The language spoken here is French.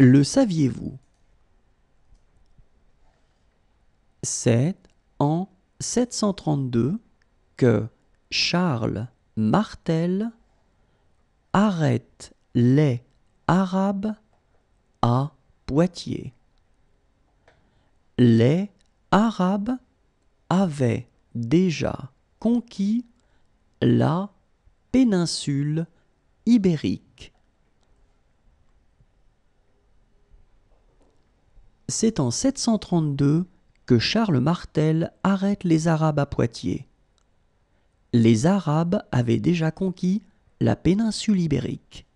Le saviez-vous C'est en 732 que Charles Martel arrête les Arabes à Poitiers. Les Arabes avaient déjà conquis la péninsule ibérique. c'est en 732 que Charles Martel arrête les Arabes à Poitiers. Les Arabes avaient déjà conquis la péninsule ibérique.